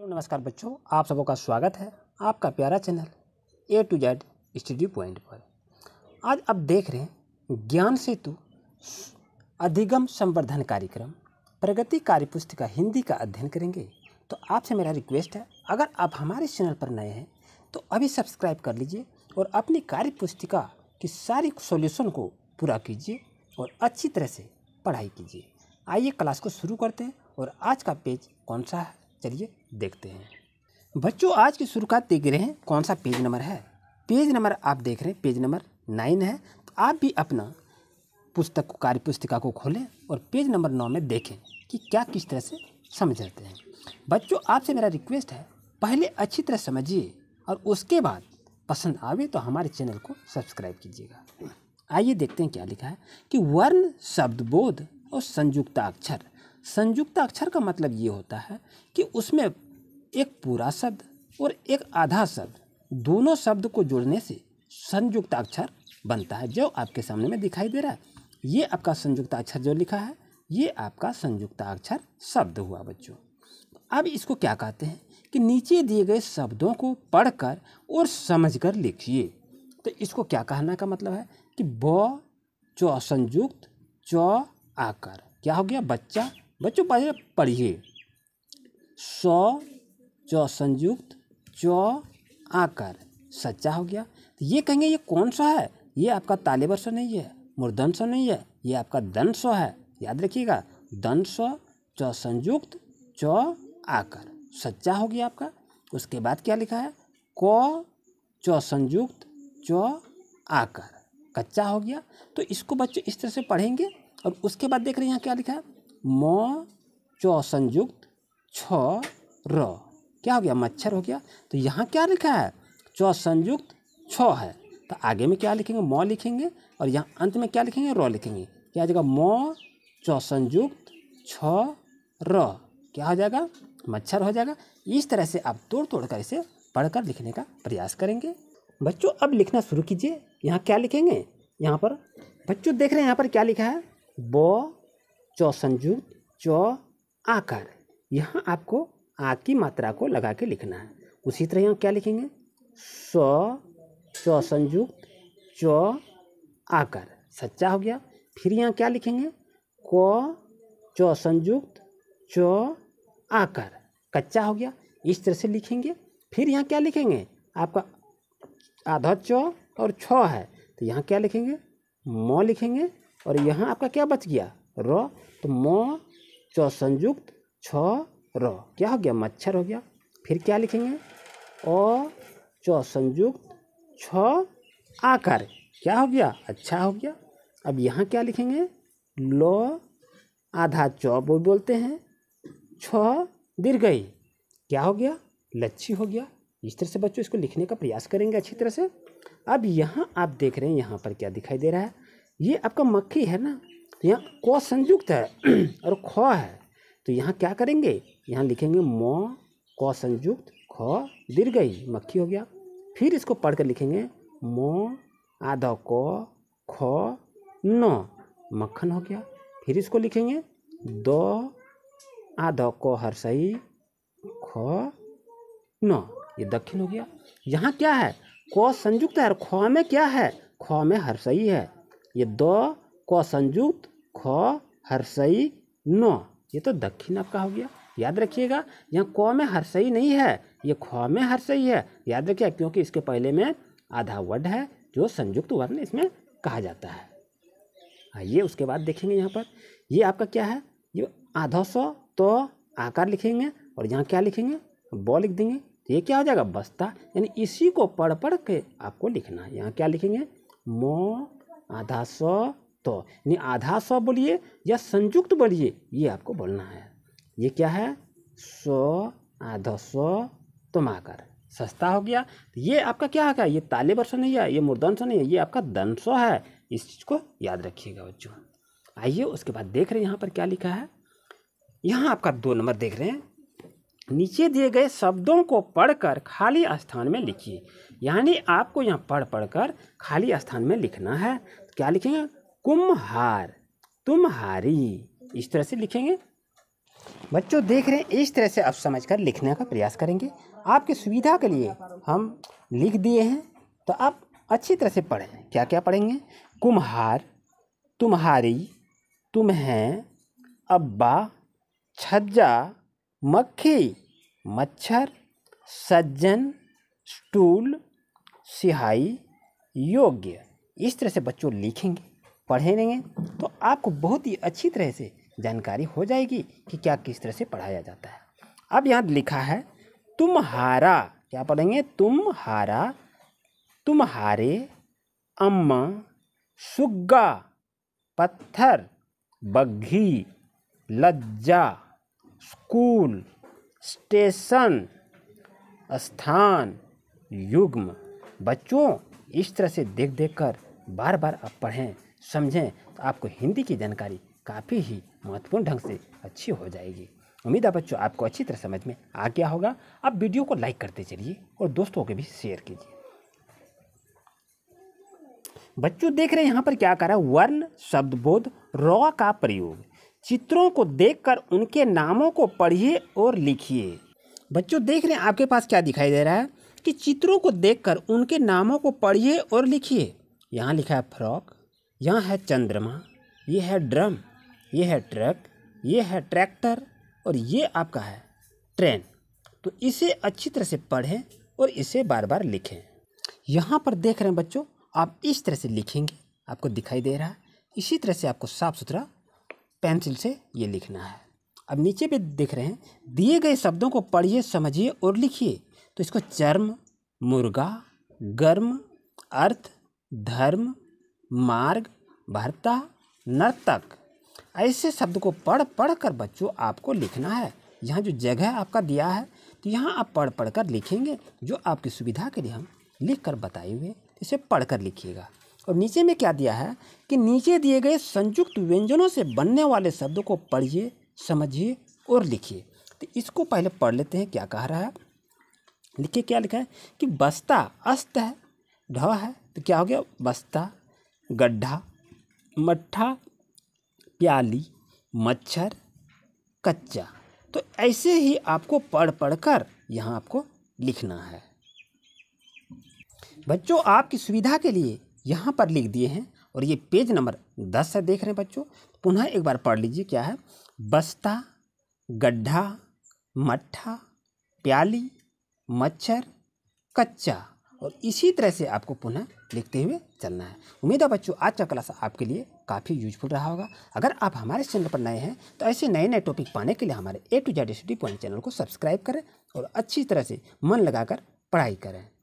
hello नमस्कार बच्चों आप सबों का स्वागत है आपका प्यारा channel A to Z study point पर आज आप देख रहे हैं ज्ञान सेतु अधिगम संवर्धन कार्यक्रम प्रगति कार्य पुस्तिका हिंदी का अध्ययन करेंगे तो आपसे मेरा रिक्वेस्ट है अगर आप हमारे चैनल पर नए हैं तो अभी सब्सक्राइब कर लीजिए और अपनी कार्य पुस्तिका की सारी सॉल्यूशन को पूरा कीजिए और अच्छी तरह से पढ़ाई कीजिए आइए क्लास को शुरू करते हैं और आज का पेज कौन सा है चलिए देखते हैं बच्चों आज की शुरुआत देख रहे हैं कौन सा पेज नंबर है पेज नंबर आप देख रहे हैं पेज नंबर नाइन है तो आप भी अपना पुस्तक को कार्य पुस्तिका को खोलें और पेज नंबर नौ में देखें कि क्या किस तरह से समझ लेते हैं बच्चों आपसे मेरा रिक्वेस्ट है पहले अच्छी तरह समझिए और उसके बाद पसंद आवे तो हमारे चैनल को सब्सक्राइब कीजिएगा आइए देखते हैं क्या लिखा है कि वर्ण शब्दबोध और संयुक्ताक्षर संयुक्त अक्षर का मतलब ये होता है कि उसमें एक पूरा शब्द और एक आधा शब्द दोनों शब्द को जोड़ने से संयुक्त अक्षर बनता है जो आपके सामने में दिखाई दे रहा है ये आपका संयुक्त अक्षर जो लिखा है ये आपका संयुक्त अक्षर शब्द हुआ बच्चों अब इसको क्या कहते हैं कि नीचे दिए गए शब्दों को पढ़कर और समझकर लिखिए तो इसको क्या कहना का मतलब है कि ब चौ संयुक्त चौ आकर क्या हो गया बच्चा बच्चों पहले पढ़िए सौ चौ संयुक्त चौ आकर सच्चा हो गया तो ये कहेंगे ये कौन सा है ये आपका तालेबर सो नहीं है मुर्दन सो नहीं है ये आपका दन सो है याद रखिएगा दन सो चौ संयुक्त चौ आकर सच्चा हो गया आपका उसके बाद क्या लिखा है क चौ संयुक्त चौ आकर कच्चा हो गया तो इसको बच्चों इस तरह से पढ़ेंगे और उसके बाद देख रहे हैं यहाँ क्या लिखा है म चौ संयुक्त छ र क्या हो गया मच्छर हो गया तो यहाँ क्या लिखा है च संयुक्त छ है तो आगे में क्या लिखेंगे म लिखेंगे और यहाँ अंत में क्या लिखेंगे र लिखेंगे क्या हो जाएगा म च संयुक्त छ र क्या हो जाएगा मच्छर हो जाएगा इस तरह से आप तोड़ तोड़ कर इसे पढ़कर लिखने का प्रयास करेंगे बच्चों अब लिखना शुरू कीजिए यहाँ क्या लिखेंगे यहाँ पर बच्चों देख रहे हैं यहाँ पर क्या लिखा है ब च संयुक्त च आकार यहाँ आपको आ की मात्रा को लगा के लिखना है उसी तरह यहाँ क्या लिखेंगे स च संयुक्त च आकार सच्चा हो गया फिर यहाँ क्या लिखेंगे क च संयुक्त च आकार कच्चा हो गया इस तरह से लिखेंगे फिर यहाँ क्या लिखेंगे आपका आधा च और छ है तो यहाँ क्या लिखेंगे म लिखेंगे और यहाँ आपका क्या बच गया र तो म च संयुक्त छ र क्या हो गया मच्छर हो गया फिर क्या लिखेंगे अ च संयुक्त छ आकार क्या हो गया अच्छा हो गया अब यहाँ क्या लिखेंगे ल आधा चौ बोलते हैं छ दीर्घई क्या हो गया लच्छी हो गया इस तरह से बच्चों इसको लिखने का प्रयास करेंगे अच्छी तरह से अब यहाँ आप देख रहे हैं यहाँ पर क्या दिखाई दे रहा है ये आपका मक्खी है ना तो यहाँ क संयुक्त है और ख है तो यहाँ क्या करेंगे यहाँ लिखेंगे म क संयुक्त ख दीर्घ ही मक्खी हो गया फिर इसको पढ़ कर लिखेंगे म आधा क ख न मक्खन हो गया फिर इसको लिखेंगे द आधा क हर सही ख न ये दक्षिण हो गया यहाँ क्या है क संयुक्त है और ख में क्या है ख में हर सही है ये द क संयुक्त ख हर्षई न ये तो दक्षिण आपका हो गया याद रखिएगा यहाँ क में हर्सई नहीं है ये ख में हर्सई है याद रखिएगा क्योंकि इसके पहले में आधा वर्ड है जो संयुक्त वर्ण इसमें कहा जाता है आइए उसके बाद देखेंगे यहाँ पर ये आपका क्या है ये आधा सौ तो आकार लिखेंगे और यहाँ क्या लिखेंगे ब लिख देंगे तो ये क्या हो जाएगा बस्ता यानी इसी को पढ़ पढ़ के आपको लिखना है यहाँ क्या लिखेंगे मो आधा सौ तो यानी आधा स्व बोलिए या संयुक्त बोलिए ये आपको बोलना है ये क्या है स्व आधा स्व तुमाकर सस्ता हो गया तो ये आपका क्या है ये ताले वर्ष नहीं है ये मुर्दन सो नहीं है ये आपका दंसो है इस चीज़ को याद रखिएगा बच्चों आइए उसके बाद देख रहे हैं यहाँ पर क्या लिखा है यहाँ आपका दो नंबर देख रहे हैं नीचे दिए गए शब्दों को पढ़कर खाली स्थान में लिखिए यानी आपको यहाँ पढ़ पढ़कर खाली स्थान में लिखना है तो क्या लिखेंगे कुम्हार तुम्हारी इस तरह से लिखेंगे बच्चों देख रहे हैं इस तरह से आप समझ कर लिखने का प्रयास करेंगे आपकी सुविधा के लिए हम लिख दिए हैं तो आप अच्छी तरह से पढ़ें क्या क्या पढ़ेंगे कुम्हार तुम्हारी तुम्हें अब्बा छज्जा मक्खी मच्छर सज्जन स्टूल सिहाई योग्य इस तरह से बच्चों लिखेंगे पढ़ेंगे तो आपको बहुत ही अच्छी तरह से जानकारी हो जाएगी कि क्या किस तरह से पढ़ाया जाता है अब यहाँ लिखा है तुम्हारा क्या पढ़ेंगे तुम्हारा तुम्हारे अम्मा सुग्गा पत्थर बग्घी लज्जा स्कूल स्टेशन स्थान युग्म बच्चों इस तरह से देख देख कर बार बार आप पढ़ें समझें तो आपको हिंदी की जानकारी काफ़ी ही महत्वपूर्ण ढंग से अच्छी हो जाएगी उम्मीद है बच्चों आपको अच्छी तरह समझ में आ गया होगा आप वीडियो को लाइक करते चलिए और दोस्तों के भी शेयर कीजिए बच्चों देख रहे हैं यहाँ पर क्या करा वर्ण शब्द बोध रॉ का प्रयोग चित्रों को देखकर उनके नामों को पढ़िए और लिखिए बच्चों देख रहे हैं आपके पास क्या दिखाई दे रहा है कि चित्रों को देखकर उनके नामों को पढ़िए और लिखिए यहाँ लिखा है फ्रॉक यहाँ है चंद्रमा ये है ड्रम ये है ट्रक ये है ट्रैक्टर और ये आपका है ट्रेन तो इसे अच्छी तरह से पढ़ें और इसे बार बार लिखें यहाँ पर देख रहे हैं बच्चों आप इस तरह से लिखेंगे आपको दिखाई दे रहा है इसी तरह से आपको साफ सुथरा पेंसिल से ये लिखना है अब नीचे भी देख रहे हैं दिए गए शब्दों को पढ़िए समझिए और लिखिए तो इसको चर्म मुर्गा गर्म अर्थ धर्म मार्ग भरता नर्तक ऐसे शब्द को पढ़ पढ़ कर बच्चों आपको लिखना है यहाँ जो जगह आपका दिया है तो यहाँ आप पढ़ पढ़ कर लिखेंगे जो आपकी सुविधा के लिए हम लिख कर बताए हुए इसे पढ़ कर लिखिएगा और नीचे में क्या दिया है कि नीचे दिए गए संयुक्त व्यंजनों से बनने वाले शब्दों को पढ़िए समझिए और लिखिए तो इसको पहले पढ़ लेते हैं क्या कह रहा है लिखिए क्या लिखा है कि बस्ता अस्त है ढ है तो क्या हो गया बस्ता गड्ढा मट्ठा प्याली मच्छर कच्चा तो ऐसे ही आपको पढ़ पढ़ कर यहाँ आपको लिखना है बच्चों आपकी सुविधा के लिए यहाँ पर लिख दिए हैं और ये पेज नंबर दस है देख रहे हैं बच्चों पुनः एक बार पढ़ लीजिए क्या है बस्ता गड्ढा मट्ठा प्याली मच्छर कच्चा और इसी तरह से आपको पुनः लिखते हुए चलना है उम्मीद है बच्चों आज का क्लास आपके लिए काफ़ी यूजफुल रहा होगा अगर आप हमारे चैनल पर नए हैं तो ऐसे नए नए टॉपिक पाने के लिए हमारे A to Z study point channel को सब्सक्राइब करें और अच्छी तरह से मन लगाकर पढ़ाई करें